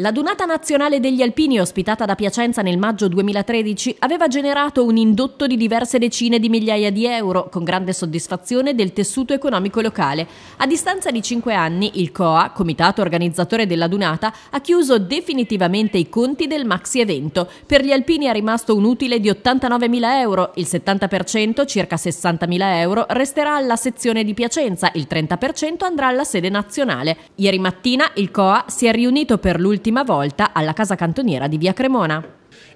La Dunata nazionale degli alpini ospitata da Piacenza nel maggio 2013 aveva generato un indotto di diverse decine di migliaia di euro, con grande soddisfazione del tessuto economico locale. A distanza di cinque anni, il COA, comitato organizzatore della Dunata, ha chiuso definitivamente i conti del maxi evento. Per gli alpini è rimasto un utile di 89.000 euro, il 70%, circa 60.000 euro, resterà alla sezione di Piacenza, il 30% andrà alla sede nazionale. Ieri mattina il COA si è riunito per l'ultimo l'ultima volta alla casa cantoniera di Via Cremona.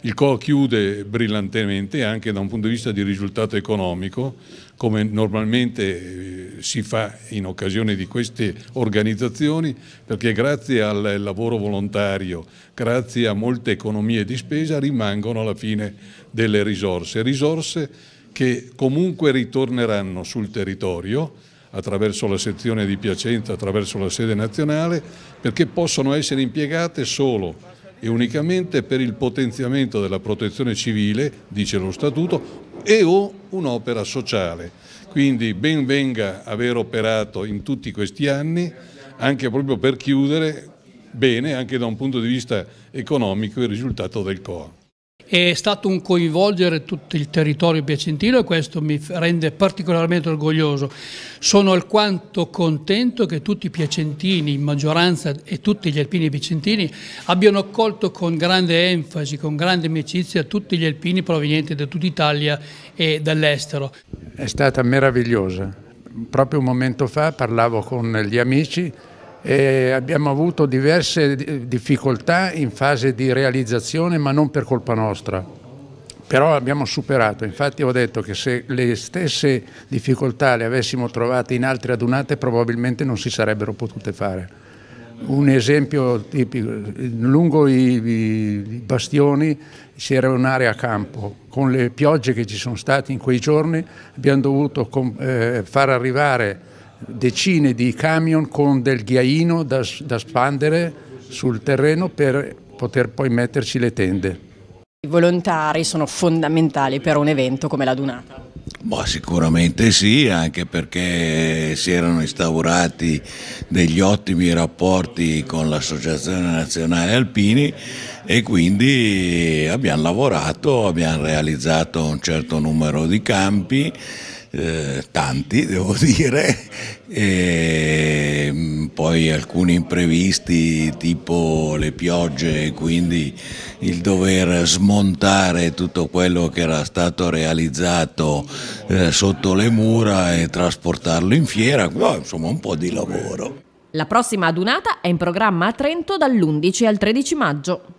Il CO chiude brillantemente anche da un punto di vista di risultato economico, come normalmente eh, si fa in occasione di queste organizzazioni, perché grazie al lavoro volontario, grazie a molte economie di spesa, rimangono alla fine delle risorse. Risorse che comunque ritorneranno sul territorio attraverso la sezione di Piacenza, attraverso la sede nazionale, perché possono essere impiegate solo e unicamente per il potenziamento della protezione civile, dice lo Statuto, e o un'opera sociale. Quindi ben venga aver operato in tutti questi anni, anche proprio per chiudere bene, anche da un punto di vista economico, il risultato del COA. È stato un coinvolgere tutto il territorio piacentino e questo mi rende particolarmente orgoglioso. Sono alquanto contento che tutti i piacentini, in maggioranza e tutti gli alpini piacentini, abbiano accolto con grande enfasi, con grande amicizia tutti gli alpini provenienti da tutta Italia e dall'estero. È stata meravigliosa. Proprio un momento fa parlavo con gli amici eh, abbiamo avuto diverse difficoltà in fase di realizzazione, ma non per colpa nostra. Però abbiamo superato, infatti ho detto che se le stesse difficoltà le avessimo trovate in altre adunate probabilmente non si sarebbero potute fare. Un esempio tipico, lungo i, i bastioni c'era un'area a campo, con le piogge che ci sono state in quei giorni abbiamo dovuto eh, far arrivare decine di camion con del ghiaino da, da spandere sul terreno per poter poi metterci le tende. I volontari sono fondamentali per un evento come la Dunata. Boh, sicuramente sì, anche perché si erano instaurati degli ottimi rapporti con l'Associazione Nazionale Alpini e quindi abbiamo lavorato, abbiamo realizzato un certo numero di campi eh, tanti devo dire, e mm, poi alcuni imprevisti tipo le piogge, e quindi il dover smontare tutto quello che era stato realizzato eh, sotto le mura e trasportarlo in fiera, no, insomma un po' di lavoro. La prossima adunata è in programma a Trento dall'11 al 13 maggio.